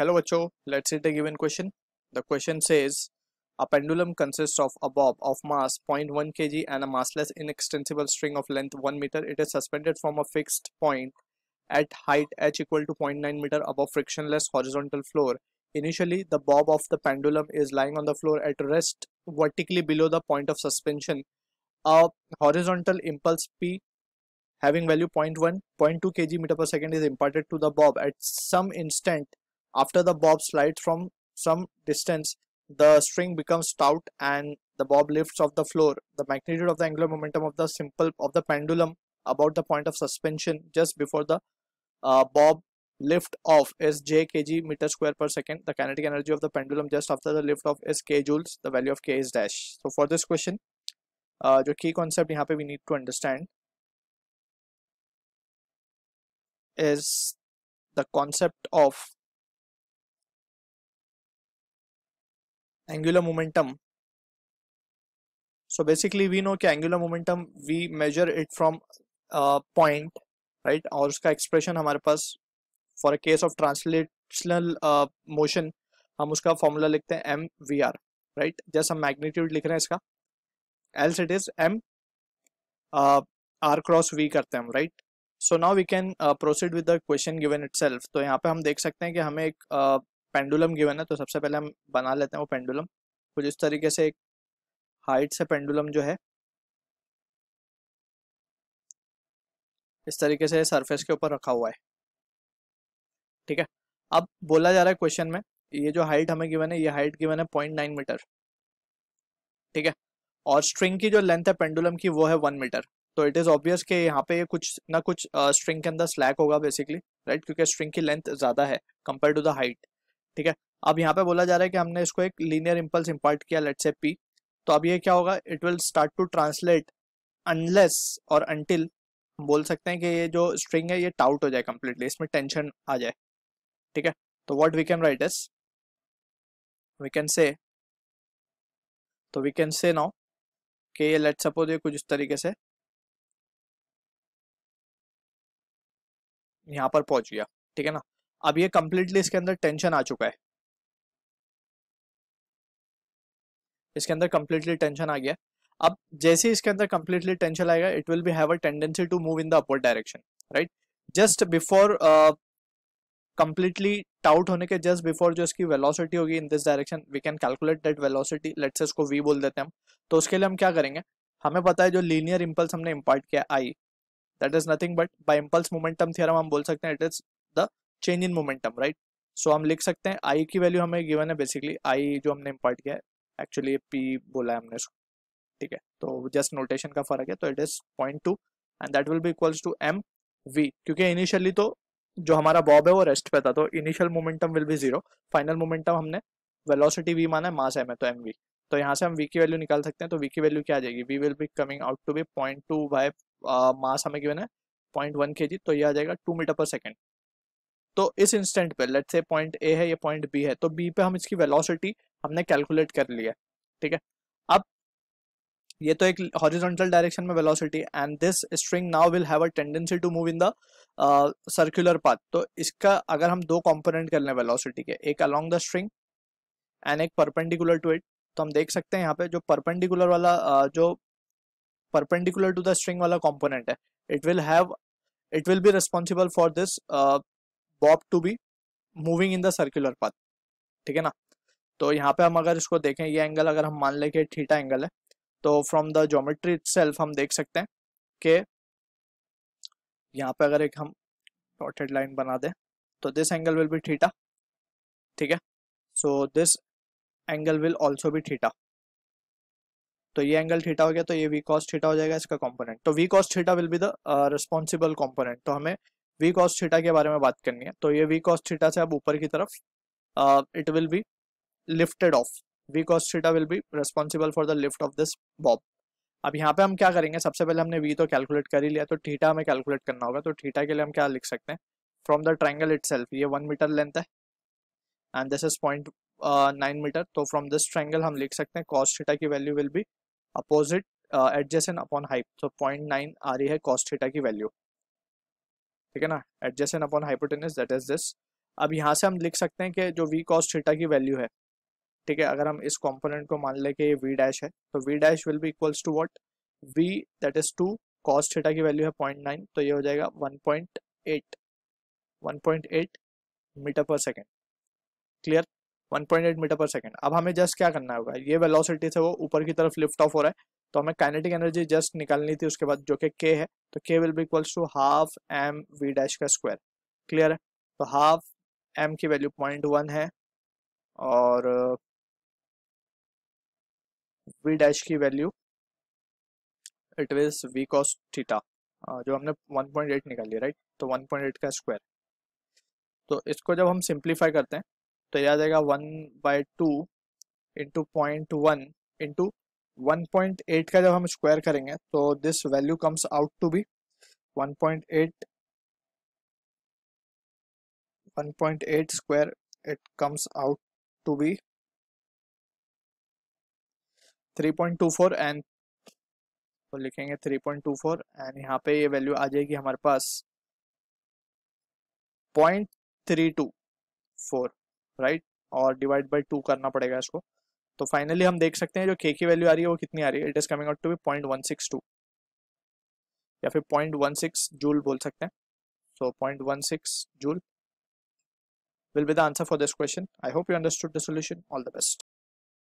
Hello Acho, let's read the given question. The question says, a pendulum consists of a bob of mass 0.1 kg and a massless inextensible string of length 1 meter. It is suspended from a fixed point at height h equal to 0.9 meter above frictionless horizontal floor. Initially, the bob of the pendulum is lying on the floor at rest vertically below the point of suspension. A horizontal impulse p having value 0.1, 0.2 kg meter per second is imparted to the bob at some instant after the bob slides from some distance, the string becomes taut and the bob lifts off the floor. The magnitude of the angular momentum of the simple of the pendulum about the point of suspension just before the uh, bob lift off is j kg meter square per second. The kinetic energy of the pendulum just after the lift off is k joules. The value of k is dash. So for this question, uh, key concept we need to understand is the concept of angular momentum so basically we know कि angular momentum we measure it from uh, point right और उसका expression हमारे पास for a case of translational uh, motion हम उसका formula लिखते हैं M we are right जैसा हम मैग्नीट्यूड लिख रहे हैं इसका else it is M R cross V करते हैं हम right so now we can proceed with the question given it तो यहाँ पे हम देख सकते हैं कि हमें एक uh, पेंडुलम गिवन है तो सबसे पहले हम बना लेते हैं वो पेंडुलम कुछ इस तरीके से एक हाइट से पेंडुलम जो है इस तरीके से सरफेस के ऊपर रखा हुआ है ठीक है अब बोला जा रहा है क्वेश्चन में ये जो हाइट हमें गिवन है ये हाइट गिवन है पॉइंट नाइन मीटर ठीक है और स्ट्रिंग की जो लेंथ है पेंडुलम की वो है वन मीटर तो इट इज़ ऑब्वियस कि यहाँ पे कुछ ना कुछ स्ट्रिंग के अंदर स्लैक होगा बेसिकली राइट क्योंकि स्ट्रिंग की लेंथ ज़्यादा है कंपेयर टू द हाइट ठीक है अब यहाँ पे बोला जा रहा है कि हमने इसको एक लीनियर इम्पल्स इम्पार्ट किया लेट से पी तो अब ये क्या होगा it will start to translate unless और अनटिल हम बोल सकते हैं कि ये जो स्ट्रिंग है ये टाउट हो जाए कम्प्लीटली इसमें टेंशन आ जाए ठीक है तो what we can write is we can say तो वी कैन से नाउ कि ये लेट सपोज ये कुछ इस तरीके से यहाँ पर पहुंच गया ठीक है ना अब ये कंप्लीटली इसके अंदर टेंशन आ चुका है इसके अंदर कंप्लीटली टेंशन आ गया अब जैसे इसके अंदर कंप्लीटली टेंशन आएगा it will be have a tendency to move in the upward direction right just before completely taut होने के जस्ट बिफोर जो इसकी वेलोसिटी होगी in this direction we can calculate that velocity let's इसको V बोल देते हैं हम तो उसके लिए हम क्या करेंगे हमें पता है जो लीनियर इम्पल्स हमने इम्पार्ट किया I that is nothing but by impulse momentum theorem हम बोल सकते हैं it is the change in momentum right so हम लिख सकते हैं आई की वैल्यू हमें गिवन है बेसिकली आई जो हमने इम्पार्ट किया है एक्चुअली पी बोला है हमने इसको ठीक है तो जस्ट नोटेशन का फर्क है तो it is point two and that will be equals to M V क्योंकि इनिशियली तो जो हमारा बॉब है वो रेस्ट पे था तो initial momentum will be zero final momentum हमने वेलोसिटी वी माना है मास एम है तो एम वी तो यहाँ से हम वी की वैल्यू निकाल सकते हैं तो वी की वैल्यू क्या आ जाएगी V will be coming out to be point two by mass हमें गिवन है पॉइंट वन के जी तो ये आ जाएगा टू मीटर पर सेकेंड तो इस इंस्टेंट पे लेट से पॉइंट ए है ये पॉइंट बी है तो बी पे हम इसकी वेलोसिटी हमने कैलकुलेट कर लिया ठीक है अब ये तो एक हॉरिजॉन्टल डायरेक्शन में velocity and this string now will have a tendency to move in the circular path तो इसका अगर हम दो कंपोनेंट कर लें वेलोसिटी के एक अलोंग द स्ट्रिंग एंड एक परपेंडिकुलर टू इट तो हम देख सकते हैं यहाँ पे जो परपेंडिकुलर वाला uh, जो परपेंडिकुलर टू द स्ट्रिंग वाला कॉम्पोनेंट है it will have it will be responsible for this bob to be moving in the circular path ठीक है ना तो यहाँ पे हम अगर इसको देखें ये एंगल अगर हम मान लें कि थीटा एंगल है तो फ्रॉम द जोमेट्री सेल्फ हम देख सकते हैं कि यहाँ पे अगर एक हम डॉटेड लाइन बना दें तो this angle will be theta ठीक है so this angle will also भी थीटा तो ये एंगल थीटा हो गया तो ये वी कॉस्ट थीटा हो जाएगा इसका कंपोनेंट तो V cos theta will be the responsible component तो हमें वी कॉस थीटा के बारे में बात करनी है तो ये वी कॉस थीटा से अब ऊपर की तरफ it will be lifted off V cos theta will be responsible for the lift of this bob अब यहाँ पे हम क्या करेंगे सबसे पहले हमने वी तो कैलकुलेट कर ही लिया तो थीटा हमें कैलकुलेट करना होगा तो थीटा के लिए हम क्या लिख सकते हैं फ्रॉम द ट्राइंगल इट ये वन मीटर लेंथ है and this is point nine metre तो फ्रॉम दिस ट्राइंगल हम लिख सकते हैं कॉस थीटा की value will be opposite adjacent upon hyp तो पॉइंट नाइन आ रही e है कॉस थीटा की वैल्यू ठीक है ना adjacent upon hypotenuse that is this अब यहाँ से हम लिख सकते हैं कि जो वी कॉस थीटा की वैल्यू है ठीक है अगर हम इस कॉम्पोनेंट को मान लें कि ये वी डैश है तो V dash will be equals to what V that is to cos theta की वैल्यू है पॉइंट नाइन तो ये हो जाएगा one point eight one point eight metre per second clear 1.8 metre per second अब हमें जस्ट क्या करना होगा ये वेलोसिटी से वो ऊपर की तरफ लिफ्ट ऑफ हो रहा है तो हमें काइनेटिक एनर्जी जस्ट निकालनी थी उसके बाद जो कि के है तो K will be equals to half M V dash का स्क्वायर क्लियर है तो हाफ एम की वैल्यू पॉइंट वन है और वी uh, डैश की value it was V cos theta जो हमने वन पॉइंट 1.8 निकाली राइट तो वन पॉइंट एट का स्क्वायर तो इसको जब हम सिंप्लीफाई करते हैं तो यह आ जाएगा one by two into point one into 1.8 का जब हम स्क्वायर करेंगे तो this value comes out to be 1.8 1.8 square it comes out to be 3.24 and तो लिखेंगे 3.24 एंड यहाँ पे ये वैल्यू आ जाएगी हमारे पास point three two four right और डिवाइड बाई टू करना पड़ेगा इसको तो फाइनली हम देख सकते हैं जो के की वैल्यू आ रही है वो कितनी आ रही है it is coming out to be point one six two या फिर पॉइंट वन सिक्स जूल बोल सकते हैं so point one six joule will be the answer for this question I hope you understood the solution all the best